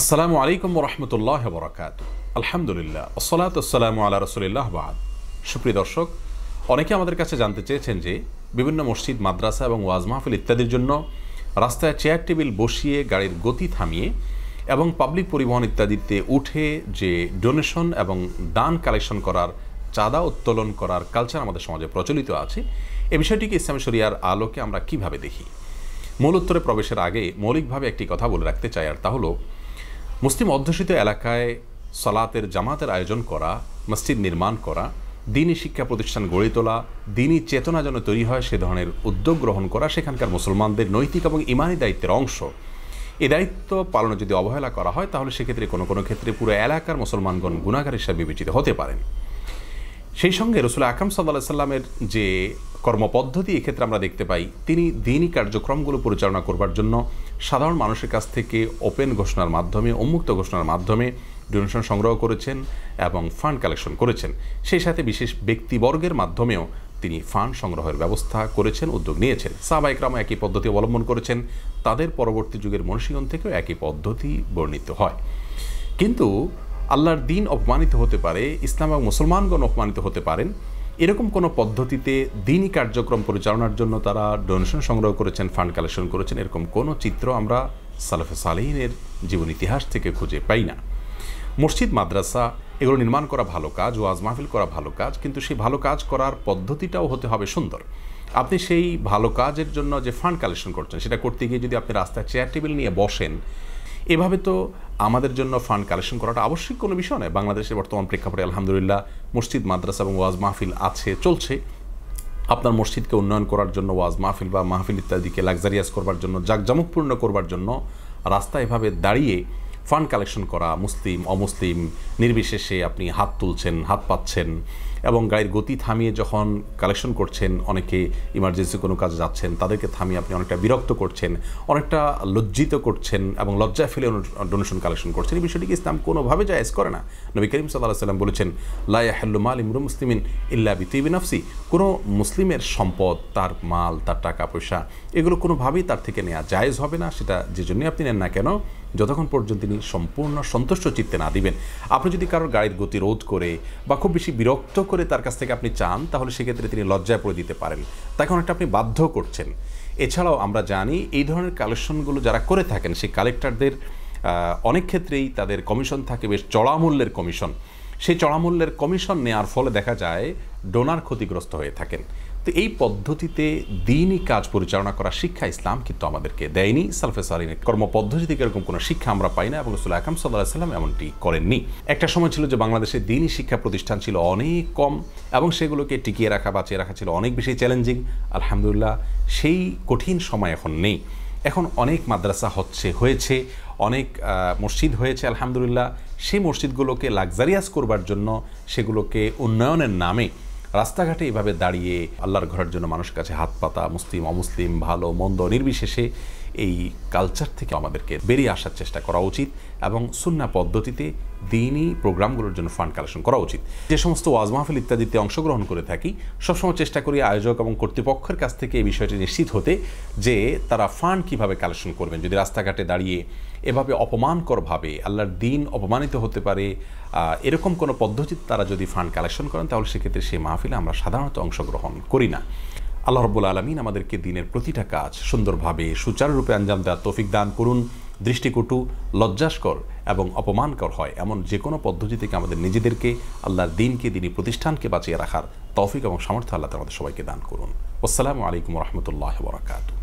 আসসালামু আলাইকুম রহমতুল্লাহ বরাকাত আলহামদুলিল্লাহ আসসালাত আসসালামু আল্লাহ রসুলিল্লাহ বাদ সুপ্রিয় দর্শক অনেকে আমাদের কাছে জানতে চেয়েছেন যে বিভিন্ন মসজিদ মাদ্রাসা এবং ওয়াজ মাহফিল ইত্যাদির জন্য রাস্তায় চেয়ার টেবিল বসিয়ে গাড়ির গতি থামিয়ে এবং পাবলিক পরিবহন ইত্যাদিতে উঠে যে ডোনেশন এবং দান কালেকশন করার চাঁদা উত্তোলন করার কালচার আমাদের সমাজে প্রচলিত আছে এ বিষয়টিকে ইসলাম শরিয়ার আলোকে আমরা কিভাবে দেখি মূল উত্তরে প্রবেশের আগে মৌলিকভাবে একটি কথা বলে রাখতে চাই আর তা হলো মুসলিম অধ্যুষিত এলাকায় সালাতের জামাতের আয়োজন করা মসজিদ নির্মাণ করা দিনই শিক্ষা প্রতিষ্ঠান গড়ে তোলা দিনই চেতনা যেন তৈরি হয় সে ধরনের উদ্যোগ গ্রহণ করা সেখানকার মুসলমানদের নৈতিক এবং ইমানি দায়িত্বের অংশ এ দায়িত্ব পালনে যদি অবহেলা করা হয় তাহলে সেক্ষেত্রে কোনো কোনো ক্ষেত্রে পুরো এলাকার মুসলমানগণ গুণাগার হিসাবে বিবেচিত হতে পারেন সেই সঙ্গে রসুল আকরম সাল্লাহ সাল্লামের যে কর্মপদ্ধতি এক্ষেত্রে আমরা দেখতে পাই তিনি দিনই কার্যক্রমগুলো পরিচালনা করবার জন্য সাধারণ মানুষের কাছ থেকে ওপেন ঘোষণার মাধ্যমে উন্মুক্ত ঘোষণার মাধ্যমে ডোনেশন সংগ্রহ করেছেন এবং ফান্ড কালেকশন করেছেন সেই সাথে বিশেষ ব্যক্তিবর্গের মাধ্যমেও তিনি ফান্ড সংগ্রহের ব্যবস্থা করেছেন উদ্যোগ নিয়েছেন সাবাইকরামও একই পদ্ধতি অবলম্বন করেছেন তাদের পরবর্তী যুগের মনীষীগণ থেকেও একই পদ্ধতি বর্ণিত হয় কিন্তু আল্লাহর দিন অপমানিত হতে পারে ইসলাম এবং মুসলমানগণ অপমানিত হতে পারেন এরকম কোনো পদ্ধতিতে দিনই কার্যক্রম পরিচালনার জন্য তারা ডোনেশন সংগ্রহ করেছেন ফান্ড কালেকশন করেছেন এরকম কোনো চিত্র আমরা সালাফে সালেহিনের জীবন ইতিহাস থেকে খুঁজে পাই না মসজিদ মাদ্রাসা এগুলো নির্মাণ করা ভালো কাজ আজ মাহফিল করা ভালো কাজ কিন্তু সেই ভালো কাজ করার পদ্ধতিটাও হতে হবে সুন্দর আপনি সেই ভালো কাজের জন্য যে ফান্ড কালেকশন করছেন সেটা করতে গিয়ে যদি আপনি রাস্তায় চেয়ার টেবিল নিয়ে বসেন এভাবে তো আমাদের জন্য ফান্ড কালেকশন করাটা আবশ্যিক কোনো বিষয় নয় বাংলাদেশের বর্তমান প্রেক্ষাপটে আলহামদুলিল্লাহ মসজিদ মাদ্রাসা এবং ওয়াজ মাহফিল আছে চলছে আপনার মসজিদকে উন্নয়ন করার জন্য ওয়াজ মাহফিল বা মাহফিল ইত্যাদিকে লাক্সারিয়াস করবার জন্য জাঁকজামকপূর্ণ করবার জন্য রাস্তা এভাবে দাঁড়িয়ে ফান্ড কালেকশন করা মুসলিম অমুসলিম নির্বিশেষে আপনি হাত তুলছেন হাত পাচ্ছেন এবং গাড়ির গতি থামিয়ে যখন কালেকশন করছেন অনেকে ইমার্জেন্সি কোনো কাজে যাচ্ছেন তাদেরকে থামিয়ে আপনি অনেকটা বিরক্ত করছেন অনেকটা লজ্জিত করছেন এবং লজ্জায় ফেলে ডোনেশন কালেকশন করছেন এই বিষয়টিকে ইসলাম কোনোভাবে জায়েজ করে না নবী করিম সাল্লাহ সাল্লাম বলেছেন লাইয়াহ্লু মাল ইমরু মুসলিমিন ইল্লা বিতিবিন আফসি কোনো মুসলিমের সম্পদ তার মাল তার টাকা পয়সা এগুলো কোনোভাবেই তার থেকে নেওয়া জায়জ হবে না সেটা যে জন্যই আপনি নেন না কেন যতক্ষণ পর্যন্ত তিনি সম্পূর্ণ সন্তুষ্ট চিত্তে না দিবেন আপনি যদি কারোর গাড়ির গতি রোধ করে বা খুব বেশি বিরক্ত করে তার কাছ থেকে আপনি চান তাহলে সেক্ষেত্রে তিনি লজ্জায় পড়ে দিতে পারেন তাকে অনেকটা আপনি বাধ্য করছেন এছাড়াও আমরা জানি এই ধরনের কালেকশনগুলো যারা করে থাকেন সেই কালেক্টরদের অনেক ক্ষেত্রেই তাদের কমিশন থাকে বেশ চড়ামূল্যের কমিশন সেই চড়ামূল্যের কমিশন নেওয়ার ফলে দেখা যায় ডোনার ক্ষতিগ্রস্ত হয়ে থাকেন তো এই পদ্ধতিতে দিনই কাজ পরিচালনা করা শিক্ষা ইসলাম কিন্তু আমাদেরকে দেয়নি সালফে সালিনের কর্মপদ্ধতি থেকে এরকম কোনো শিক্ষা আমরা পাই না এবং রসুল আকাম সাল্লাহ সাল্লাম এমনটি করেননি একটা সময় ছিল যে বাংলাদেশে দিনই শিক্ষা প্রতিষ্ঠান ছিল অনেক কম এবং সেগুলোকে টিকিয়ে রাখা বাঁচিয়ে রাখা ছিল অনেক বেশি চ্যালেঞ্জিং আলহামদুলিল্লাহ সেই কঠিন সময় এখন নেই এখন অনেক মাদ্রাসা হচ্ছে হয়েছে অনেক মসজিদ হয়েছে আলহামদুলিল্লাহ সেই মসজিদগুলোকে লাক্সারিয়াস করবার জন্য সেগুলোকে উন্নয়নের নামে রাস্তাঘাটে এভাবে দাঁড়িয়ে আল্লাহর ঘরের জন্য মানুষের কাছে হাত পাতা মুসলিম অমুসলিম ভালো মন্দ নির্বিশেষে এই কালচার থেকে আমাদেরকে বেরিয়ে আসার চেষ্টা করা উচিত এবং সুন্না পদ্ধতিতে দিনই প্রোগ্রামগুলোর জন্য ফান্ড কালেকশন করা উচিত যে সমস্ত ওয়াজ মাহফিল ইত্যাদিতে অংশগ্রহণ করে থাকি সবসময় চেষ্টা করি আয়োজক এবং কর্তৃপক্ষের কাছ থেকে এই বিষয়টি নিশ্চিত হতে যে তারা ফান্ড কিভাবে কালেকশন করবেন যদি রাস্তাঘাটে দাঁড়িয়ে এভাবে অপমানকরভাবে আল্লাহর দিন অপমানিত হতে পারে এরকম কোনো পদ্ধতিতে তারা যদি ফান্ড কালেকশন করেন তাহলে সেক্ষেত্রে সেই মাহফিলে আমরা সাধারণত অংশগ্রহণ করি না আল্লাহ রব্বুল আলমিন আমাদেরকে দিনের প্রতিটা কাজ সুন্দরভাবে সুচারুরূপে আঞ্জাম দেওয়ার তৌফিক দান করুন দৃষ্টিকটু লজ্জাস্কর এবং অপমানকর হয় এমন যে কোনো পদ্ধতি থেকে আমাদের নিজেদেরকে আল্লাহর দিনকে দিনী প্রতিষ্ঠানকে বাঁচিয়ে রাখার তৌফিক এবং সামর্থ্য আল্লাহ আমাদের সবাইকে দান করুন আসসালামু আলাইকুম রহমতুল্লাহ বরাকাতু